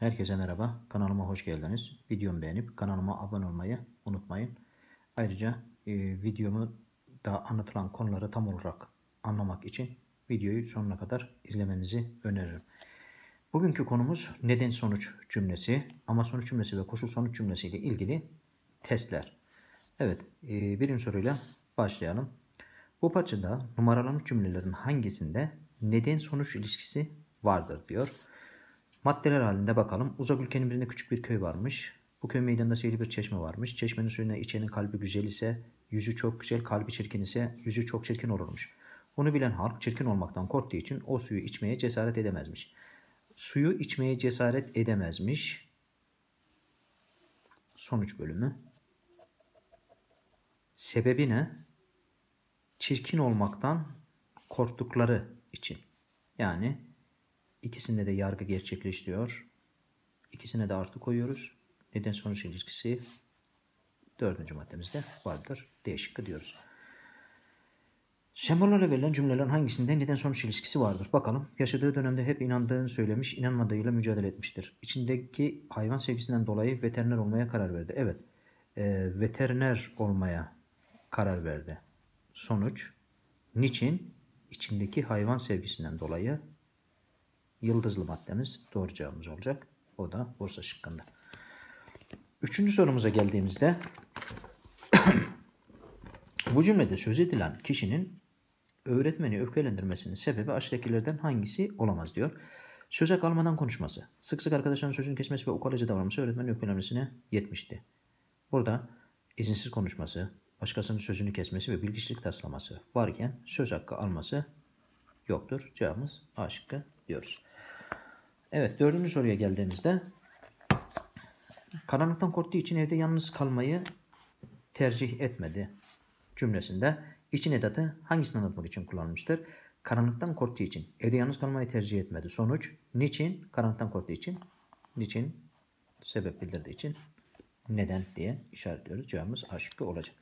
Herkese merhaba. Kanalıma hoş geldiniz. Videomu beğenip kanalıma abone olmayı unutmayın. Ayrıca e, videomu da anlatılan konuları tam olarak anlamak için videoyu sonuna kadar izlemenizi öneririm. Bugünkü konumuz neden sonuç cümlesi, ama sonuç cümlesi ve koşul sonuç cümlesi ile ilgili testler. Evet, e, birinci soruyla başlayalım. Bu parçada numaralanmış cümlelerin hangisinde neden sonuç ilişkisi vardır diyor. Maddeler halinde bakalım. Uzak ülkenin birinde küçük bir köy varmış. Bu köy meydanında sihirli bir çeşme varmış. Çeşmenin suyuna içenin kalbi güzel ise yüzü çok güzel, kalbi çirkin ise yüzü çok çirkin olurmuş. Onu bilen halk çirkin olmaktan korktuğu için o suyu içmeye cesaret edemezmiş. Suyu içmeye cesaret edemezmiş. Sonuç bölümü. Sebebi ne? Çirkin olmaktan korktukları için. Yani İkisinde de yargı gerçekleşiyor. İkisine de artı koyuyoruz. Neden sonuç ilişkisi dördüncü maddemizde vardır. D şıkkı diyoruz. Sembollerle verilen cümlelerin hangisinde neden sonuç ilişkisi vardır? Bakalım. Yaşadığı dönemde hep inandığını söylemiş, inanmadığıyla mücadele etmiştir. İçindeki hayvan sevgisinden dolayı veteriner olmaya karar verdi. Evet, e, veteriner olmaya karar verdi. Sonuç, niçin? İçindeki hayvan sevgisinden dolayı yıldızlı maddemiz doğru cevabımız olacak. O da Bursa şıkkında. Üçüncü sorumuza geldiğimizde bu cümlede söz edilen kişinin öğretmeni öfkelendirmesinin sebebi aşağıdakilerden hangisi olamaz diyor. Söze kalmadan konuşması, sık sık arkadaşlarının sözünü kesmesi ve ukalece davranması öğretmenin öfkelenmesine yetmişti. Burada izinsiz konuşması, başkasının sözünü kesmesi ve bilgiçlik taslaması varken söz hakkı alması yoktur. Cevabımız A şıkkı diyoruz. Evet dördüncü soruya geldiğimizde karanlıktan korktuğu için evde yalnız kalmayı tercih etmedi cümlesinde için edatı hangisini anlatmak için kullanmıştır? Karanlıktan korktuğu için evde yalnız kalmayı tercih etmedi. Sonuç niçin? Karanlıktan korktuğu için. Niçin? Sebep bildirdiği için. Neden diye işaretliyoruz. Cevabımız A olacak.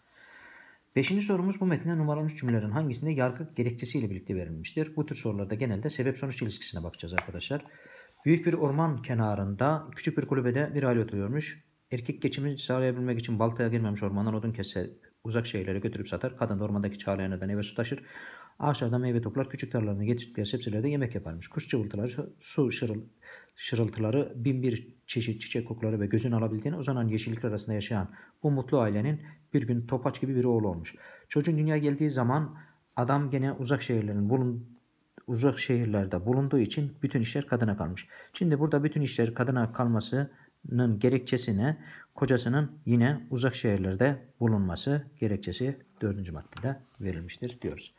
Beşinci sorumuz bu metne numaralanmış cümlelerin hangisinde yargı gerekçesiyle birlikte verilmiştir? Bu tür sorularda genelde sebep sonuç ilişkisine bakacağız arkadaşlar. Büyük bir orman kenarında küçük bir kulübede bir aile oturuyormuş. Erkek geçimi sağlayabilmek için baltaya girmemiş ormandan odun keser. Uzak şehirlere götürüp satar. Kadın da ormandaki çağlayanlardan eve su taşır. Ağaçlardan meyve toplar. Küçük tarlalarına yetiştikleri sebzelerde yemek yaparmış. Kuş cıvıltıları, su şırıl, şırıltıları, bin bir çeşit çiçek kokuları ve gözün alabildiğine uzanan yeşillik arasında yaşayan bu mutlu ailenin bir gün topaç gibi bir oğlu olmuş. Çocuğun dünyaya geldiği zaman adam gene uzak şehirlerin bulun, uzak şehirlerde bulunduğu için bütün işler kadına kalmış. Şimdi burada bütün işler kadına kalmasının gerekçesine kocasının yine uzak şehirlerde bulunması gerekçesi dördüncü maddede verilmiştir diyoruz.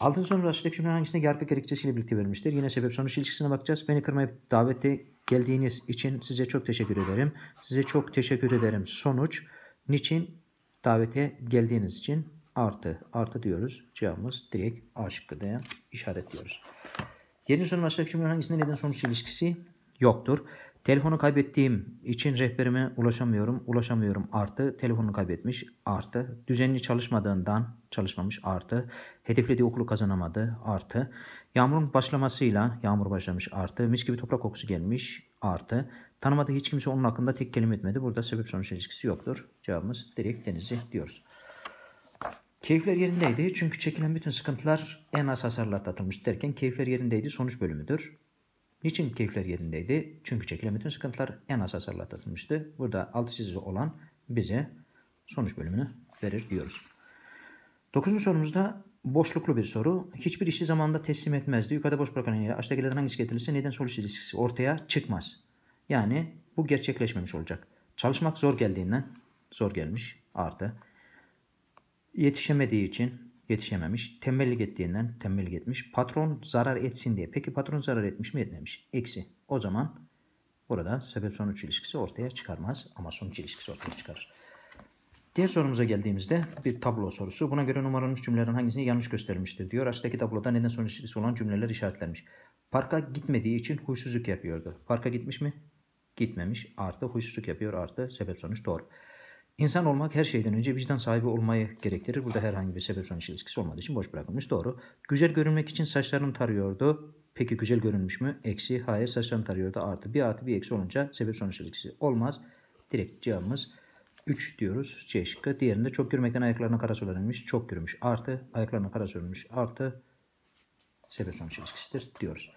Altın sonra Resulullah cümle hangisine yargı gerekçesiyle birlikte verilmiştir? Yine sebep sonuç ilişkisine bakacağız. Beni kırmaya davete geldiğiniz için size çok teşekkür ederim. Size çok teşekkür ederim. Sonuç niçin davete geldiğiniz için artı artı diyoruz. Cevabımız direkt A şıkkı diye işaretliyoruz. 7. soru aşağıdaki cümle hangisinde neden sonuç ilişkisi yoktur? Telefonu kaybettiğim için rehberime ulaşamıyorum. Ulaşamıyorum artı. Telefonu kaybetmiş artı. Düzenli çalışmadığından çalışmamış artı. Hedeflediği okulu kazanamadı artı. Yağmurun başlamasıyla yağmur başlamış artı. Mis gibi toprak kokusu gelmiş artı. Tanımadığı hiç kimse onun hakkında tek kelime etmedi. Burada sebep sonuç ilişkisi yoktur. Cevabımız direkt denizi diyoruz. Keyifler yerindeydi çünkü çekilen bütün sıkıntılar en az hasarla atlatılmış derken keyifler yerindeydi sonuç bölümüdür. Niçin keyifler yerindeydi? Çünkü çekilen bütün sıkıntılar en az hasarla atlatılmıştı. Burada altı çizgi olan bize sonuç bölümünü verir diyoruz. Dokuzuncu sorumuzda boşluklu bir soru. Hiçbir işi zamanında teslim etmezdi. Yukarıda boş bırakan ile aşağıdakilerden hangisi getirilirse neden soru çizgisi ortaya çıkmaz. Yani bu gerçekleşmemiş olacak. Çalışmak zor geldiğinden zor gelmiş artı yetişemediği için yetişememiş. Tembellik ettiğinden tembellik etmiş. Patron zarar etsin diye. Peki patron zarar etmiş mi etmemiş? Eksi. O zaman burada sebep sonuç ilişkisi ortaya çıkarmaz ama sonuç ilişkisi ortaya çıkarır. Diğer sorumuza geldiğimizde bir tablo sorusu. Buna göre numaralanmış cümlelerin hangisini yanlış göstermiştir diyor. Aşağıdaki tabloda neden sonuç ilişkisi olan cümleler işaretlenmiş. Parka gitmediği için huysuzluk yapıyordu. Parka gitmiş mi? Gitmemiş. Artı huysuzluk yapıyor. Artı sebep sonuç doğru. İnsan olmak her şeyden önce vicdan sahibi olmayı gerektirir. Burada herhangi bir sebep sonuç ilişkisi olmadığı için boş bırakılmış. Doğru. Güzel görünmek için saçlarını tarıyordu. Peki güzel görünmüş mü? Eksi. Hayır saçlarını tarıyordu. Artı. Bir artı bir eksi olunca sebep sonuç ilişkisi olmaz. Direkt cevabımız 3 diyoruz. C şıkkı. Diğerinde çok yürümekten ayaklarına kara sürülmüş. Çok yürümüş. Artı. Ayaklarına kara sürülmüş. Artı. Sebep sonuç ilişkisidir diyoruz.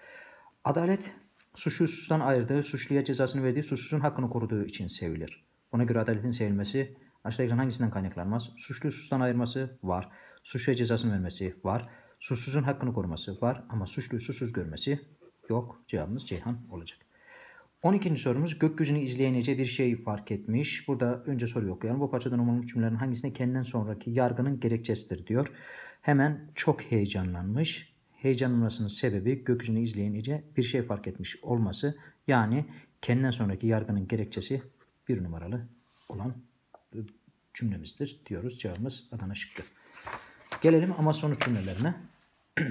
Adalet suçsuzdan ayırdığı, suçluya cezasını verdiği, suçsuzun hakkını koruduğu için sevilir. Ona göre adaletin sevilmesi aşağıdakilerin hangisinden kaynaklanmaz? Suçlu sustan ayırması var. Suçluya cezasını vermesi var. Suçsuzun hakkını koruması var ama suçluyu susuz görmesi yok. Cevabımız Ceyhan olacak. 12. sorumuz gökyüzünü izleyen bir şey fark etmiş. Burada önce soruyu okuyalım. Bu parçadan umarım cümlelerin hangisine kendinden sonraki yargının gerekçesidir diyor. Hemen çok heyecanlanmış. Heyecanlanmasının sebebi gökyüzünü izleyen bir şey fark etmiş olması. Yani kendinden sonraki yargının gerekçesi bir numaralı olan cümlemizdir diyoruz. Cevabımız Adana şıkkı. Gelelim ama sonuç cümlelerine.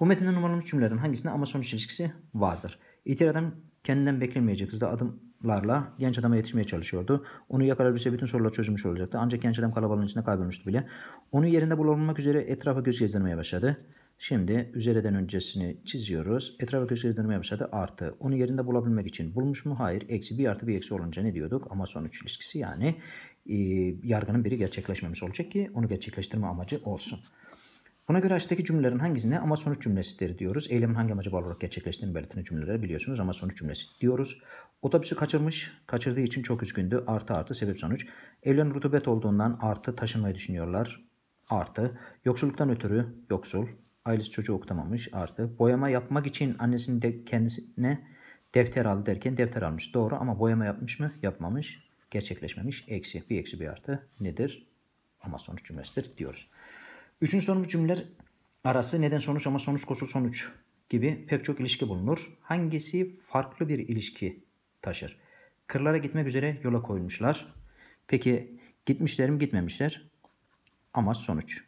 Bu metinde numaralı cümlelerin hangisinde ama sonuç ilişkisi vardır? İhtiyar adam kendinden beklenmeyecek hızda adımlarla genç adama yetişmeye çalışıyordu. Onu yakalabilse bütün sorular çözülmüş olacaktı. Ancak genç adam kalabalığın içinde kaybolmuştu bile. Onu yerinde bulunmak üzere etrafa göz gezdirmeye başladı. Şimdi üzerinden öncesini çiziyoruz. Etrafa köşeleri dönmeye başladı. Artı. Onu yerinde bulabilmek için bulmuş mu? Hayır. Eksi. Bir artı bir eksi olunca ne diyorduk? Ama sonuç ilişkisi yani e, yargının biri gerçekleşmemiş olacak ki onu gerçekleştirme amacı olsun. Buna göre aşağıdaki cümlelerin hangisine ama sonuç cümlesidir diyoruz. Eylemin hangi amacı bağlı olarak gerçekleştiğini belirtilen cümleleri biliyorsunuz ama sonuç cümlesi diyoruz. Otobüsü kaçırmış, kaçırdığı için çok üzgündü. Artı artı sebep sonuç. Evlerin rutubet olduğundan artı taşınmayı düşünüyorlar. Artı. Yoksulluktan ötürü yoksul. Ailesi çocuğu okutamamış artık. Boyama yapmak için annesinin de kendisine defter aldı derken defter almış. Doğru ama boyama yapmış mı? Yapmamış. Gerçekleşmemiş. Eksi. Bir eksi bir artı nedir? Ama sonuç cümlesidir diyoruz. Üçüncü sonuç cümleler arası neden sonuç ama sonuç koşul sonuç gibi pek çok ilişki bulunur. Hangisi farklı bir ilişki taşır? Kırlara gitmek üzere yola koyulmuşlar. Peki gitmişler mi gitmemişler? Ama sonuç.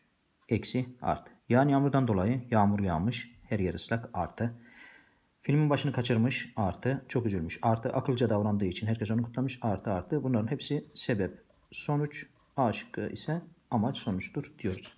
Eksi artı. Yani yağmurdan dolayı yağmur yağmış. Her yer ıslak artı. Filmin başını kaçırmış artı. Çok üzülmüş artı. Akılca davrandığı için herkes onu kutlamış artı artı. Bunların hepsi sebep. Sonuç A şıkkı ise amaç sonuçtur diyoruz.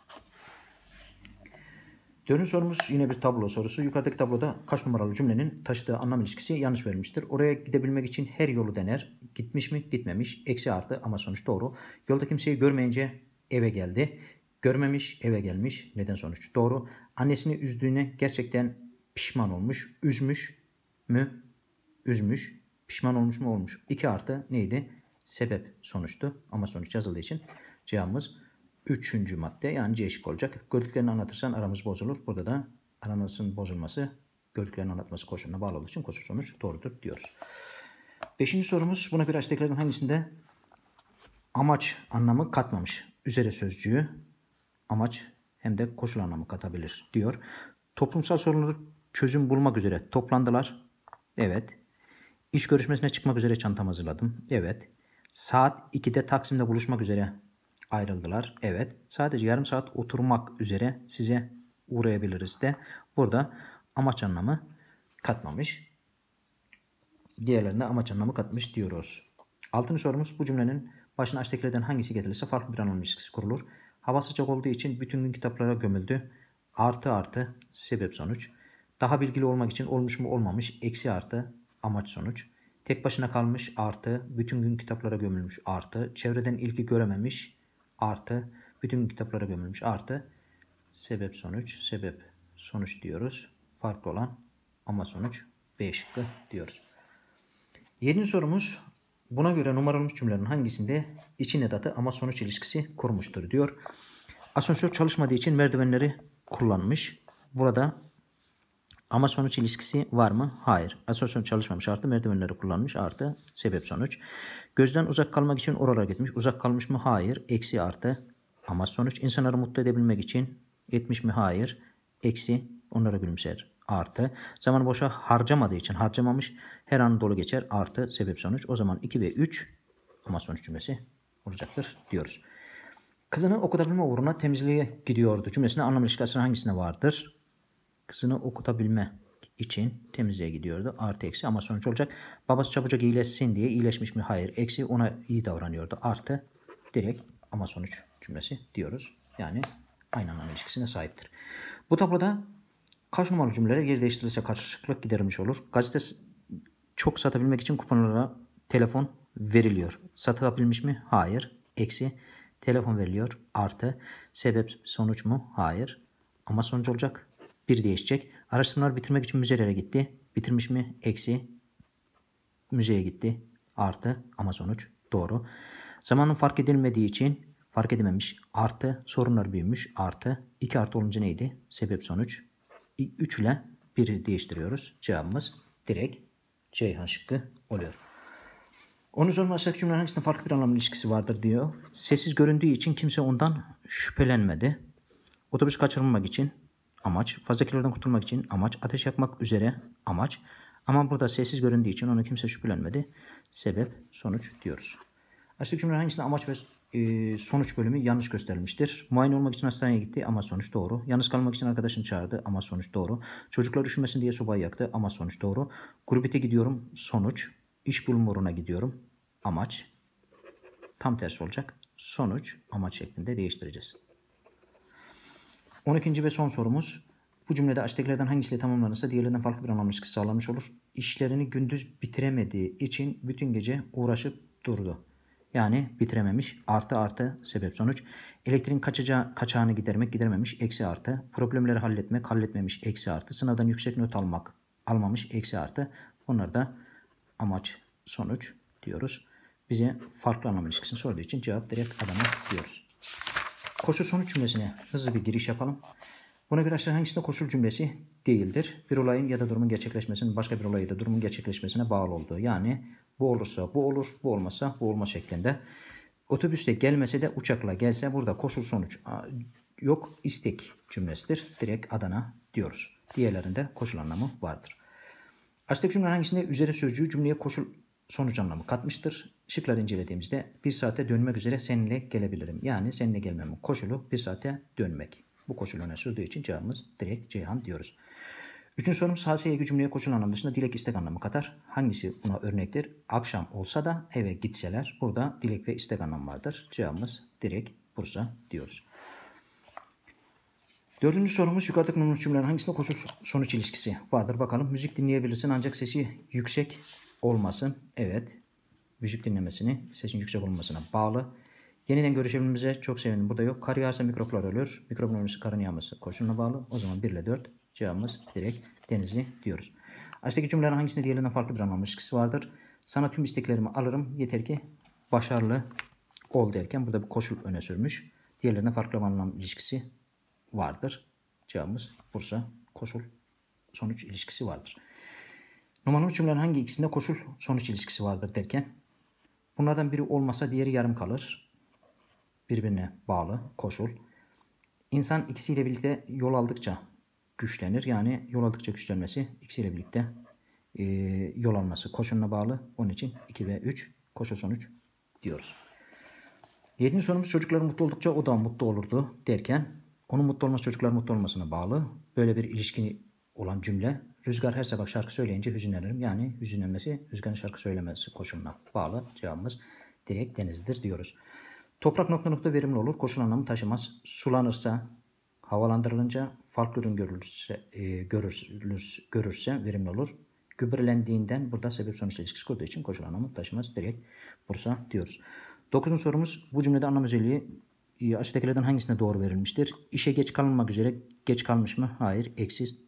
Dördüncü sorumuz yine bir tablo sorusu. Yukarıdaki tabloda kaç numaralı cümlenin taşıdığı anlam ilişkisi yanlış verilmiştir. Oraya gidebilmek için her yolu dener. Gitmiş mi? Gitmemiş. Eksi artı ama sonuç doğru. Yolda kimseyi görmeyince eve geldi görmemiş, eve gelmiş. Neden sonuç? Doğru. Annesini üzdüğüne gerçekten pişman olmuş. Üzmüş mü? Üzmüş. Pişman olmuş mu? Olmuş. 2 artı neydi? Sebep sonuçtu. Ama sonuç yazıldığı için cevabımız 3. madde yani C şık olacak. Gördüklerini anlatırsan aramız bozulur. Burada da aramızın bozulması gördüklerini anlatması koşuluna bağlı olduğu için koşul sonuç doğrudur diyoruz. Beşinci sorumuz buna bir açtıklardan hangisinde amaç anlamı katmamış. Üzere sözcüğü amaç hem de koşul anlamı katabilir diyor. Toplumsal sorunları çözüm bulmak üzere toplandılar. Evet. İş görüşmesine çıkmak üzere çantamı hazırladım. Evet. Saat 2'de Taksim'de buluşmak üzere ayrıldılar. Evet. Sadece yarım saat oturmak üzere size uğrayabiliriz de burada amaç anlamı katmamış. Diğerlerinde amaç anlamı katmış diyoruz. Altıncı sorumuz bu cümlenin başına aştakilerden hangisi getirilirse farklı bir anlam ilişkisi kurulur. Hava sıcak olduğu için bütün gün kitaplara gömüldü. Artı artı sebep sonuç. Daha bilgili olmak için olmuş mu olmamış eksi artı amaç sonuç. Tek başına kalmış artı bütün gün kitaplara gömülmüş artı. Çevreden ilgi görememiş artı bütün gün kitaplara gömülmüş artı. Sebep sonuç sebep sonuç diyoruz. Farklı olan ama sonuç B şıkkı diyoruz. Yeni sorumuz Buna göre numaralanmış cümlelerin hangisinde için edatı ama sonuç ilişkisi kurmuştur diyor. Asansör çalışmadığı için merdivenleri kullanmış. Burada ama sonuç ilişkisi var mı? Hayır. Asansör çalışmamış artı merdivenleri kullanmış artı sebep sonuç. Gözden uzak kalmak için oralara gitmiş. Uzak kalmış mı? Hayır. Eksi artı ama sonuç insanları mutlu edebilmek için etmiş mi? Hayır. Eksi onlara gülümser artı. Zaman boşa harcamadığı için harcamamış. Her an dolu geçer artı sebep sonuç. O zaman 2 ve 3 ama sonuç cümlesi olacaktır diyoruz. Kızını okutabilme uğruna temizliğe gidiyordu. Cümlesinde anlam ilişkisi hangisinde vardır? Kızını okutabilme için temizliğe gidiyordu. Artı eksi ama sonuç olacak. Babası çabucak iyileşsin diye iyileşmiş mi? Hayır. Eksi ona iyi davranıyordu. Artı direkt ama sonuç cümlesi diyoruz. Yani aynı anlam ilişkisine sahiptir. Bu tabloda Kaç numaralı cümlelere geri değiştirilirse karşılıklık gidermiş olur. Gazete çok satabilmek için kuponlara telefon veriliyor. Satabilmiş mi? Hayır. Eksi. Telefon veriliyor. Artı. Sebep sonuç mu? Hayır. Ama sonuç olacak. Bir değişecek. Araştırmalar bitirmek için müzelere gitti. Bitirmiş mi? Eksi. Müzeye gitti. Artı. Ama sonuç doğru. Zamanın fark edilmediği için fark edememiş. Artı. Sorunlar büyümüş. Artı. 2 artı olunca neydi? Sebep sonuç 3 ile 1'i değiştiriyoruz. Cevabımız direkt Ceyhan şıkkı oluyor. Onu sormasak cümle hangisinde farklı bir anlam ilişkisi vardır diyor. Sessiz göründüğü için kimse ondan şüphelenmedi. Otobüs kaçırmamak için amaç, fazla kilodan kurtulmak için amaç, ateş yakmak üzere amaç. Ama burada sessiz göründüğü için ona kimse şüphelenmedi. Sebep, sonuç diyoruz. Açlık cümle hangisinde amaç ve e, sonuç bölümü yanlış gösterilmiştir? Muayene olmak için hastaneye gitti ama sonuç doğru. Yalnız kalmak için arkadaşını çağırdı ama sonuç doğru. Çocuklar üşümesin diye sobayı yaktı ama sonuç doğru. Grubite gidiyorum sonuç. İş bulma uğruna gidiyorum amaç. Tam tersi olacak. Sonuç amaç şeklinde değiştireceğiz. 12. ve son sorumuz. Bu cümlede aşağıdakilerden hangisiyle tamamlanırsa diğerlerinden farklı bir anlam ilişkisi sağlanmış olur. İşlerini gündüz bitiremediği için bütün gece uğraşıp durdu. Yani bitirememiş. Artı artı sebep sonuç. Elektriğin kaçacağı, kaçağını gidermek gidermemiş. Eksi artı. Problemleri halletmek halletmemiş. Eksi artı. Sınavdan yüksek not almak almamış. Eksi artı. Bunlar da amaç sonuç diyoruz. Bize farklı anlam ilişkisini sorduğu için cevap direkt adama diyoruz. Koşul sonuç cümlesine hızlı bir giriş yapalım. Buna göre aşağı hangisinde koşul cümlesi değildir? Bir olayın ya da durumun gerçekleşmesinin başka bir olayı da durumun gerçekleşmesine bağlı olduğu. Yani bu olursa bu olur, bu olmasa bu olma şeklinde. Otobüste gelmese de uçakla gelse burada koşul sonuç yok istek cümlesidir. Direkt Adana diyoruz. Diğerlerinde koşul anlamı vardır. Açtık cümle hangisinde üzere sözcüğü cümleye koşul sonuç anlamı katmıştır. Şıkları incelediğimizde bir saate dönmek üzere seninle gelebilirim. Yani seninle gelmemin koşulu bir saate dönmek. Bu koşul öne sürdüğü için cevabımız direkt Ceyhan diyoruz. Üçüncü sorum hadise cümleye koşul anlamı dışında dilek istek anlamı kadar Hangisi buna örnektir? Akşam olsa da eve gitseler burada dilek ve istek anlamı vardır. Cevabımız direkt Bursa diyoruz. Dördüncü sorumuz yukarıdaki numaralı cümlelerin hangisinde koşul sonuç ilişkisi vardır? Bakalım müzik dinleyebilirsin ancak sesi yüksek olmasın. Evet müzik dinlemesini sesin yüksek olmasına bağlı. Yeniden görüşebilmemize çok sevindim. Burada yok. Kar yağarsa mikroplar ölür. Mikrobun ölmesi karın yağması koşuluna bağlı. O zaman 1 ile 4 Cevabımız direkt denizi diyoruz. Aşağıdaki cümlelerin hangisinde diğerlerinden farklı bir anlam ilişkisi vardır? Sana tüm isteklerimi alırım. Yeter ki başarılı ol derken burada bir koşul öne sürmüş. Diğerlerine farklı anlam ilişkisi vardır. Cevabımız Bursa koşul sonuç ilişkisi vardır. Numaralı cümlelerin hangi ikisinde koşul sonuç ilişkisi vardır derken bunlardan biri olmasa diğeri yarım kalır. Birbirine bağlı koşul. İnsan ikisiyle birlikte yol aldıkça güçlenir. Yani yol aldıkça güçlenmesi x ile birlikte e, yol alması koşunla bağlı. Onun için 2 ve 3 koşul sonuç diyoruz. 7. sorumuz çocuklar mutlu oldukça o da mutlu olurdu derken onun mutlu olması çocuklar mutlu olmasına bağlı. Böyle bir ilişkini olan cümle Rüzgar her sabah şarkı söyleyince hüzünlenirim. Yani hüzünlenmesi Rüzgar'ın şarkı söylemesi koşuluna bağlı. Cevabımız direkt denizdir diyoruz. Toprak nokta nokta verimli olur. Koşul anlamı taşımaz. Sulanırsa, havalandırılınca farklı ürün görülürse, e, görülür, görürse verimli olur. Gübrelendiğinden burada sebep sonuç ilişkisi kurduğu için koşul anlamı taşımaz direkt bursa diyoruz. Dokuzun sorumuz bu cümlede anlam özelliği e, aşağıdakilerden hangisine doğru verilmiştir? İşe geç kalmamak üzere geç kalmış mı? Hayır. Eksiz.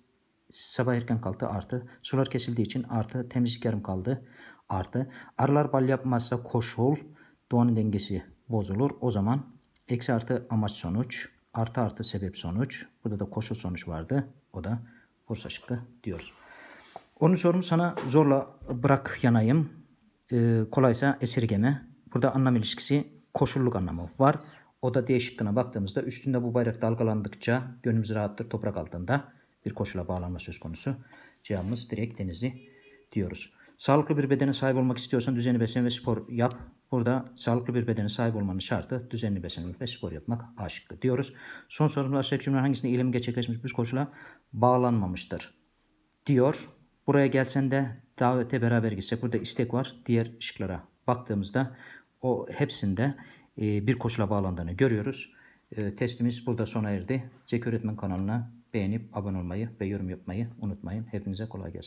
Sabah erken kalktı artı. Sular kesildiği için artı. Temizlik yarım kaldı artı. Arılar bal yapmazsa koşul. Doğanın dengesi bozulur. O zaman eksi artı amaç sonuç artı artı sebep sonuç. Burada da koşul sonuç vardı. O da Bursa şıkkı diyoruz. Onu sorunu sana zorla bırak yanayım. Ee, kolaysa esirgeme. Burada anlam ilişkisi koşulluk anlamı var. O da D şıkkına baktığımızda üstünde bu bayrak dalgalandıkça gönlümüz rahattır toprak altında bir koşula bağlanma söz konusu. Cevabımız direkt denizi diyoruz. Sağlıklı bir bedene sahip olmak istiyorsan düzenli beslenme ve spor yap. Burada sağlıklı bir bedene sahip olmanın şartı düzenli beslenme ve spor yapmak A diyoruz. Son sorumlu aşağıdaki cümle hangisinde eylem gerçekleşmiş bir koşula bağlanmamıştır diyor. Buraya gelsen de davete beraber gitsek burada istek var. Diğer ışıklara baktığımızda o hepsinde e, bir koşula bağlandığını görüyoruz. E, testimiz burada sona erdi. Zeki Öğretmen kanalına beğenip abone olmayı ve yorum yapmayı unutmayın. Hepinize kolay gelsin.